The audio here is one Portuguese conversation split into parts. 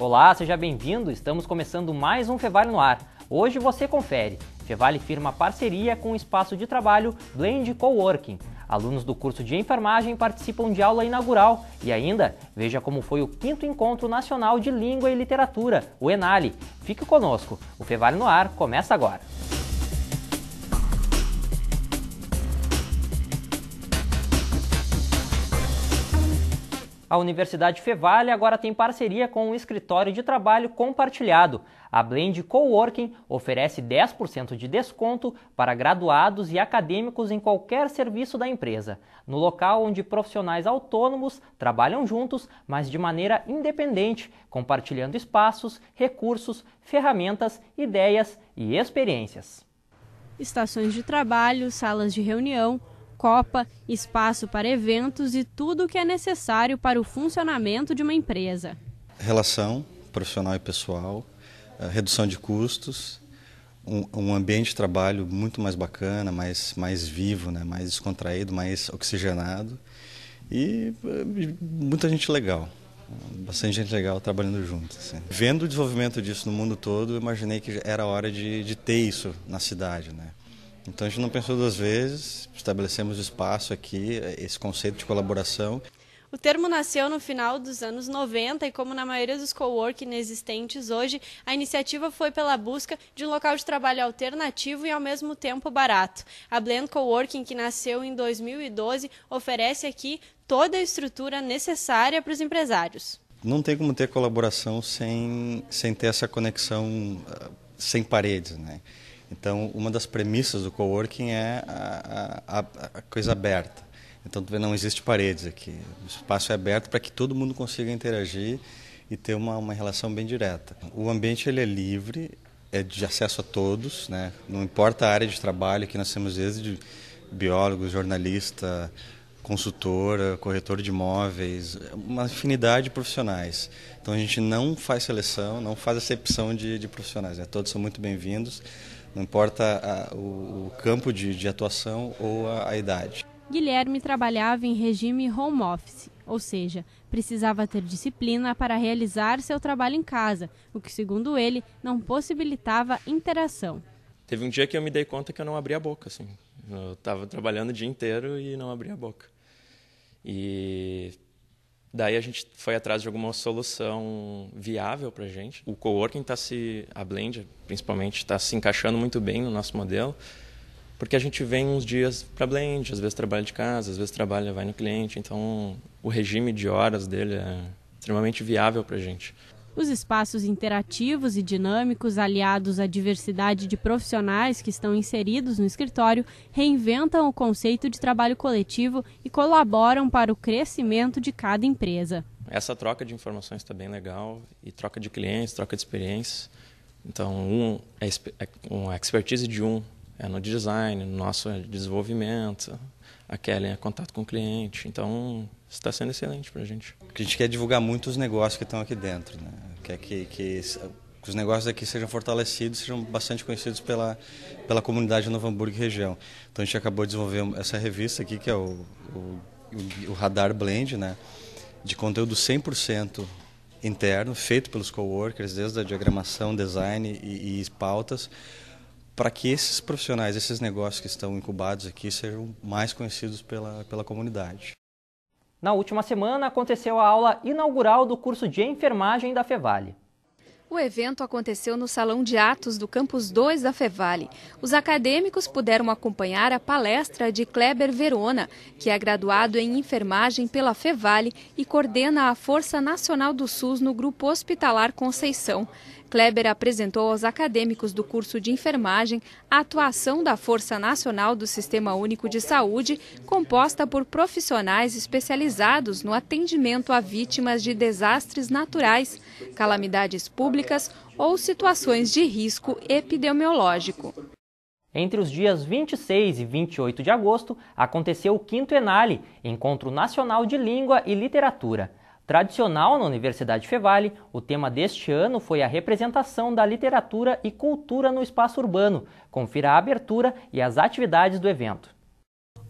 Olá, seja bem-vindo. Estamos começando mais um Fevale no ar. Hoje você confere. Fevale firma parceria com o espaço de trabalho Blend Coworking. Alunos do curso de enfermagem participam de aula inaugural e ainda veja como foi o quinto encontro nacional de língua e literatura, o Enale. Fique conosco. O Fevale no ar começa agora. A Universidade Fevale agora tem parceria com um escritório de trabalho compartilhado. A Blend Coworking oferece 10% de desconto para graduados e acadêmicos em qualquer serviço da empresa, no local onde profissionais autônomos trabalham juntos, mas de maneira independente, compartilhando espaços, recursos, ferramentas, ideias e experiências. Estações de trabalho, salas de reunião, Copa, espaço para eventos e tudo o que é necessário para o funcionamento de uma empresa. Relação profissional e pessoal, eh, redução de custos, um, ambiente de trabalho muito mais bacana, mais, mais vivo, né? mais descontraído, mais oxigenado e eh, muita gente legal. Bastante gente legal trabalhando junto. Assim. Vendo o desenvolvimento disso no mundo todo, eu imaginei que era hora de, de ter isso na cidade. Né? Então a gente não pensou duas vezes, estabelecemos espaço aqui, esse conceito de colaboração. O termo nasceu no final dos anos 90 e, como na maioria dos coworking inexistentes hoje, a iniciativa foi pela busca de um local de trabalho alternativo e ao mesmo tempo barato. A Blend Coworking, que nasceu em 2012, oferece aqui toda a estrutura necessária para os empresários. Não tem como ter colaboração sem, sem ter essa conexão ah, sem paredes, né? Então, uma das premissas do coworking é a, a, a coisa aberta. Então, não existe paredes aqui. O espaço é aberto para que todo mundo consiga interagir e ter uma, uma relação bem direta. O ambiente ele é livre, é de acesso a todos, né? não importa a área de trabalho, que nós temos desde biólogos, jornalistas, consultora, eh, corretor de imóveis, uma infinidade de profissionais. Então a gente não faz seleção, não faz acepção de, de profissionais. Né? Todos são muito bem-vindos, não importa a, o, o, campo de, de, atuação ou a, a idade. Guilherme trabalhava em regime home office, ou seja, precisava ter disciplina para realizar seu trabalho em casa, o que, segundo ele, não possibilitava interação. Teve um dia que eu me dei conta que eu não abria a boca, assim. Eu estava trabalhando o dia inteiro e não abria a boca. E daí a gente foi atrás de alguma solução viável para a gente. O coworking está se, a Blend principalmente, está se encaixando muito bem no nosso modelo, porque a gente vem uns dias para Blend, às vezes trabalha de casa, às vezes trabalha vai no cliente, então o regime de horas dele é extremamente viável para a gente. Os espaços interativos e dinâmicos, aliados à diversidade de profissionais que estão inseridos no escritório, reinventam o conceito de trabalho coletivo e colaboram para o crescimento de cada empresa. Essa troca de informações está bem legal e troca de clientes, troca de experiências. Então, um é, é expertise de um é, no design, no nosso desenvolvimento. A Kellen é contato com o cliente. Então, está sendo excelente para a gente. A gente quer divulgar muito os negócios que estão aqui dentro. Né? Quer que, que, que os negócios aqui sejam fortalecidos, sejam bastante conhecidos pela, pela comunidade de Novo Hamburgo e região. Então, a gente acabou de desenvolver essa revista aqui, que é o, o, o Radar Blend, né? de conteúdo 100% interno, feito pelos coworkers, desde a diagramação, design e, e pautas, para que esses profissionais, esses negócios que estão incubados aqui sejam mais conhecidos pela, pela comunidade. Na última semana aconteceu a aula inaugural do curso de enfermagem da Fevale. O evento aconteceu no Salão de Atos do Campus 2 da Fevale. Os acadêmicos puderam acompanhar a palestra de Kleber Verona, que é graduado em enfermagem pela Fevale e coordena a Força Nacional do SUS no Grupo Hospitalar Conceição. Kleber apresentou aos acadêmicos do curso de enfermagem a atuação da Força Nacional do Sistema Único de Saúde, composta por profissionais especializados no atendimento a vítimas de desastres naturais, calamidades públicas ou situações de risco epidemiológico. Entre os dias 26 e 28 de agosto, aconteceu o quinto Enale, Encontro Nacional de Língua e Literatura. Tradicional na Universidade Fevale, o tema deste ano foi a representação da literatura e cultura no espaço urbano. Confira a abertura e as atividades do evento.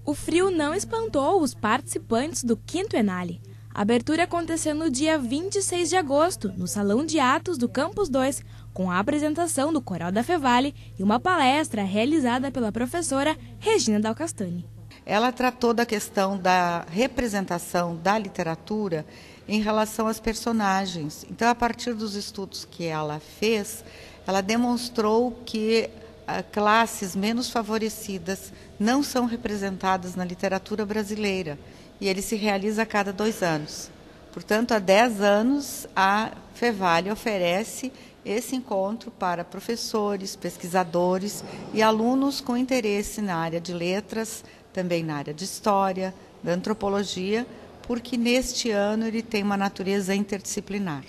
O frio não espantou os participantes do Quinto Enale. A abertura aconteceu no dia 26 de agosto, no Salão de Atos do Campus 2, com a apresentação do Coral da Fevale e uma palestra realizada pela professora Regina Dalcastani. Ela tratou da questão da representação da literatura em relação às personagens. Então, a partir dos estudos que ela fez, ela demonstrou que ah, classes menos favorecidas não são representadas na literatura brasileira e ele se realiza a cada dois anos. Portanto, há dez anos, a Fevale oferece esse encontro para professores, pesquisadores e alunos com interesse na área de letras, também na área de história, da antropologia porque neste ano ele tem uma natureza interdisciplinar.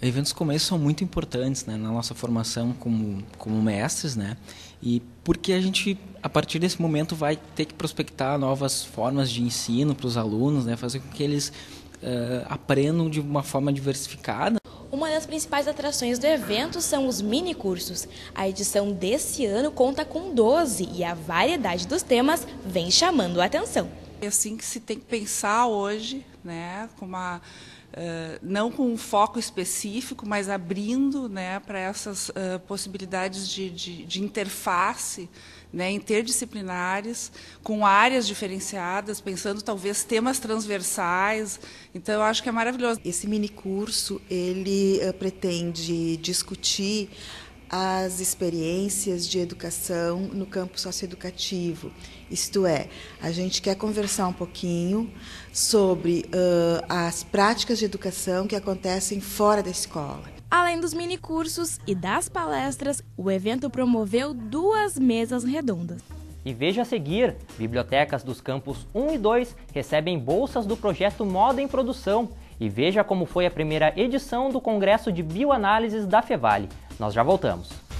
Eventos como esse são muito importantes né, na nossa formação como, como mestres, né? E porque a gente, a partir desse momento, vai ter que prospectar novas formas de ensino para os alunos, né? Fazer com que eles uh, aprendam de uma forma diversificada. Uma das principais atrações do evento são os mini cursos. A edição desse ano conta com 12 e a variedade dos temas vem chamando a atenção. É assim que se tem que pensar hoje, né? Com uma, uh, não com um foco específico, mas abrindo né, para essas uh, possibilidades de, de, de interface né, interdisciplinares, com áreas diferenciadas, pensando talvez temas transversais. Então, eu acho que é maravilhoso. Esse mini curso ele uh, pretende discutir as experiências de educação no campo socioeducativo. Isto é, a gente quer conversar um pouquinho sobre uh, as práticas de educação que acontecem fora da escola. Além dos minicursos e das palestras, o evento promoveu duas mesas redondas. E veja a seguir, bibliotecas dos campos 1 e 2 recebem bolsas do projeto Moda em Produção, e veja como foi a primeira edição do Congresso de Bioanálises da Fevale. Nós já voltamos.